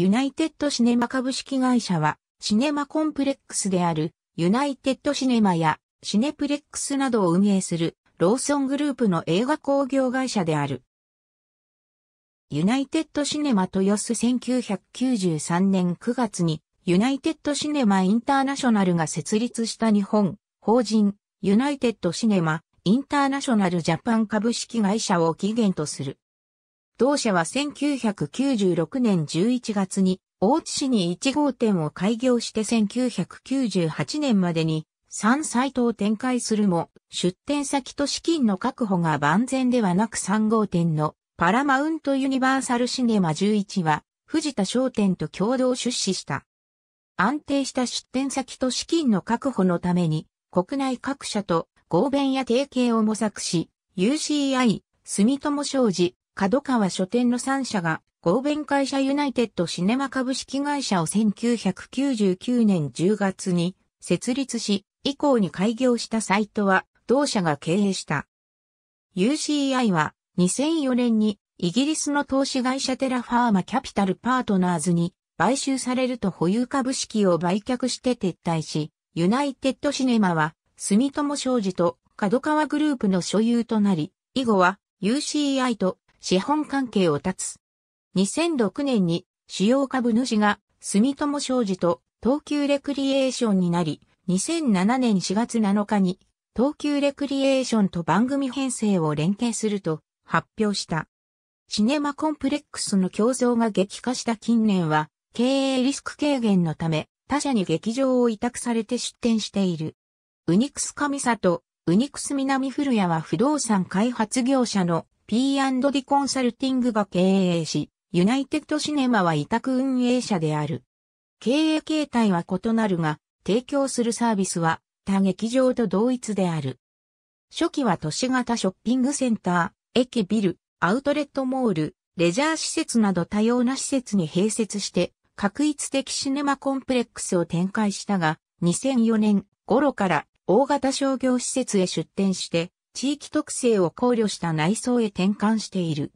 ユナイテッドシネマ株式会社は、シネマコンプレックスである、ユナイテッドシネマや、シネプレックスなどを運営する、ローソングループの映画工業会社である。ユナイテッドシネマ豊洲1993年9月に、ユナイテッドシネマインターナショナルが設立した日本、法人、ユナイテッドシネマ、インターナショナルジャパン株式会社を起源とする。同社は1996年11月に大津市に1号店を開業して1998年までに3サイトを展開するも、出店先と資金の確保が万全ではなく3号店のパラマウントユニバーサルシネマ11は藤田商店と共同出資した。安定した出店先と資金の確保のために国内各社と合弁や提携を模索し、UCI、住友商事、角川書店の3社が、合弁会社ユナイテッドシネマ株式会社を1999年10月に設立し、以降に開業したサイトは、同社が経営した。UCI は、2004年に、イギリスの投資会社テラファーマキャピタルパートナーズに、買収されると保有株式を売却して撤退し、ユナイテッドシネマは、住友商事と角川グループの所有となり、以後は UCI と資本関係を断つ。2006年に主要株主が住友商事と東急レクリエーションになり、2007年4月7日に東急レクリエーションと番組編成を連携すると発表した。シネマコンプレックスの競争が激化した近年は経営リスク軽減のため他社に劇場を委託されて出展している。ウニクス上里、ウニクス南古谷は不動産開発業者の P&D コンサルティングが経営し、ユナイテッドシネマは委託運営者である。経営形態は異なるが、提供するサービスは他劇場と同一である。初期は都市型ショッピングセンター、駅ビル、アウトレットモール、レジャー施設など多様な施設に併設して、確一的シネマコンプレックスを展開したが、2004年頃から大型商業施設へ出店して、地域特性を考慮した内装へ転換している。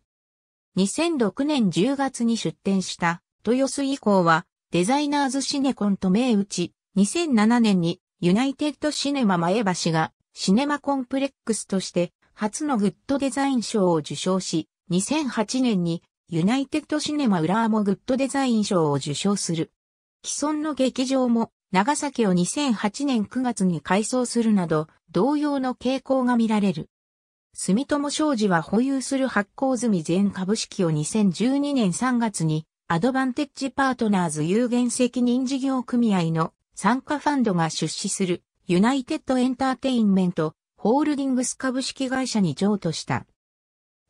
2006年10月に出展した豊洲以降はデザイナーズシネコンと銘打ち、2007年にユナイテッドシネマ前橋がシネマコンプレックスとして初のグッドデザイン賞を受賞し、2008年にユナイテッドシネマ浦和もグッドデザイン賞を受賞する。既存の劇場も長崎を2008年9月に改装するなど、同様の傾向が見られる。住友商事は保有する発行済み全株式を2012年3月に、アドバンテッジパートナーズ有限責任事業組合の参加ファンドが出資する、ユナイテッドエンターテインメント、ホールディングス株式会社に譲渡した。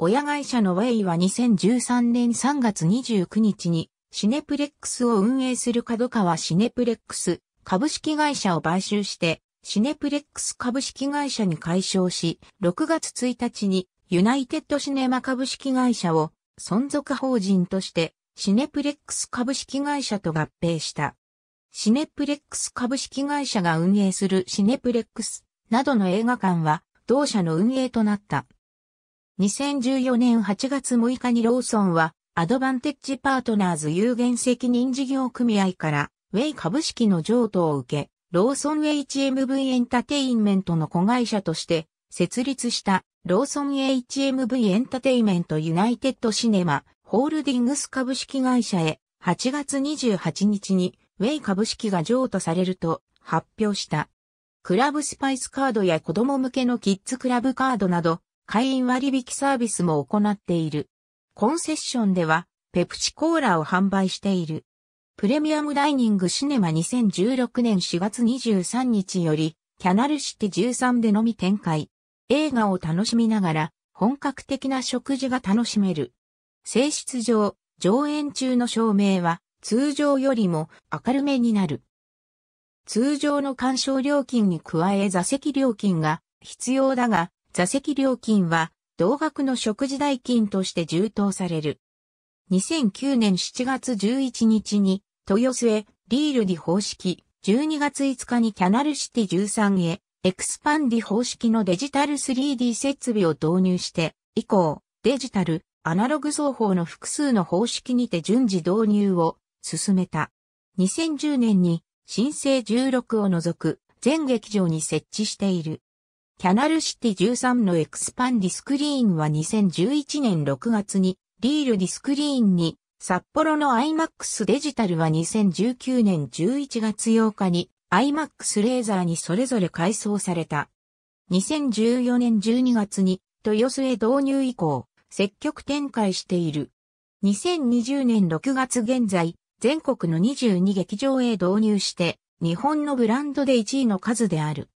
親会社のウェイは2013年3月29日にシネプレックスを運営する角川シネプレックス株式会社を買収して、シネプレックス株式会社に解消し、6月1日にユナイテッドシネマ株式会社を存続法人としてシネプレックス株式会社と合併した。シネプレックス株式会社が運営するシネプレックスなどの映画館は同社の運営となった。2014年8月6日にローソンはアドバンテッジパートナーズ有限責任事業組合からウェイ株式の譲渡を受け、ローソン HMV エンタテインメントの子会社として設立したローソン HMV エンタテインメントユナイテッドシネマホールディングス株式会社へ8月28日にウェイ株式が譲渡されると発表した。クラブスパイスカードや子供向けのキッズクラブカードなど会員割引サービスも行っている。コンセッションではペプチコーラを販売している。プレミアムダイニングシネマ2016年4月23日より、キャナルシティ13でのみ展開。映画を楽しみながら、本格的な食事が楽しめる。性質上、上演中の照明は、通常よりも明るめになる。通常の鑑賞料金に加え座席料金が必要だが、座席料金は同額の食事代金として充当される。2009年7月11日に豊洲へ、リールディ方式、12月5日にキャナルシティ13へ、エクスパンディ方式のデジタル 3D 設備を導入して、以降、デジタル、アナログ双法の複数の方式にて順次導入を進めた。2010年に新生16を除く全劇場に設置している。キャナルシティ13のエクスパンディスクリーンは2011年6月にリールディスクリーンに札幌の IMAX デジタルは2019年11月8日に IMAX レーザーにそれぞれ改装された。2014年12月に豊洲へ導入以降、積極展開している。2020年6月現在、全国の22劇場へ導入して、日本のブランドで1位の数である。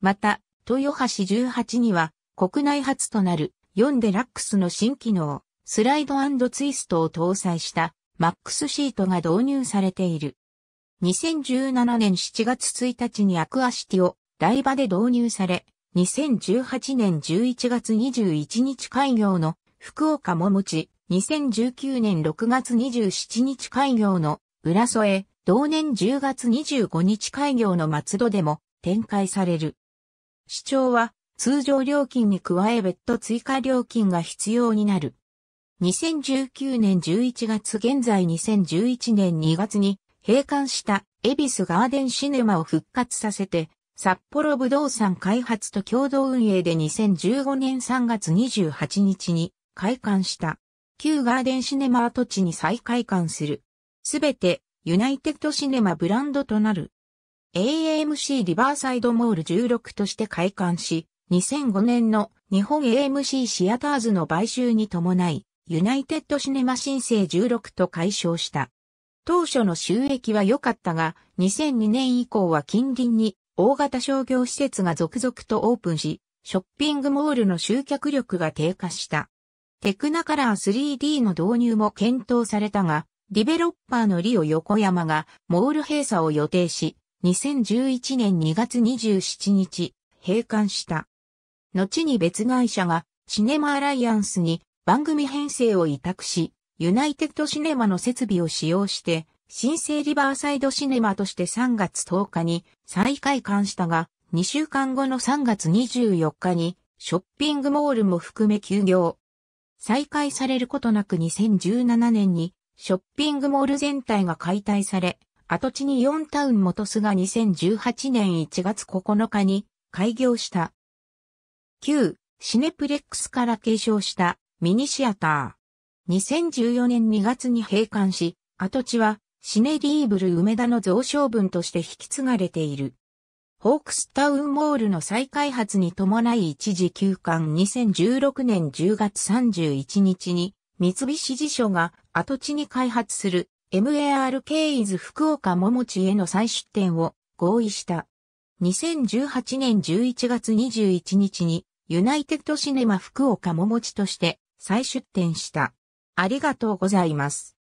また、豊橋18には、国内初となる4デラックスの新機能、スライドツイストを搭載した MAX シートが導入されている。2017年7月1日にアクアシティを台場で導入され、2018年11月21日開業の福岡ももち、2019年6月27日開業の浦添、同年10月25日開業の松戸でも展開される。市長は通常料金に加え別途追加料金が必要になる。2019年11月現在2011年2月に閉館したエビスガーデンシネマを復活させて、札幌武道産開発と共同運営で2015年3月28日に開館した。旧ガーデンシネマ跡地に再開館する。すべてユナイテッドシネマブランドとなる。AMC リバーサイドモール16として開館し、2005年の日本 AMC シアターズの買収に伴い、ユナイテッドシネマ申請16と解消した。当初の収益は良かったが、2002年以降は近隣に大型商業施設が続々とオープンし、ショッピングモールの集客力が低下した。テクナカラー 3D の導入も検討されたが、ディベロッパーのリオ横山がモール閉鎖を予定し、2011年2月27日、閉館した。後に別会社がシネマアライアンスに番組編成を委託し、ユナイテッドシネマの設備を使用して、新生リバーサイドシネマとして3月10日に再開館したが、2週間後の3月24日に、ショッピングモールも含め休業。再開されることなく2017年に、ショッピングモール全体が解体され、跡地に4タウン元巣が2018年1月9日に開業した。旧シネプレックスから継承したミニシアター。2014年2月に閉館し、跡地はシネリーブル梅田の増床分として引き継がれている。ホークスタウンモールの再開発に伴い一時休館2016年10月31日に三菱地所が跡地に開発する MAR ケイズ福岡桃地への再出店を合意した。2018年11月21日にユナイテッドシネマ福岡桃地として再出店した。ありがとうございます。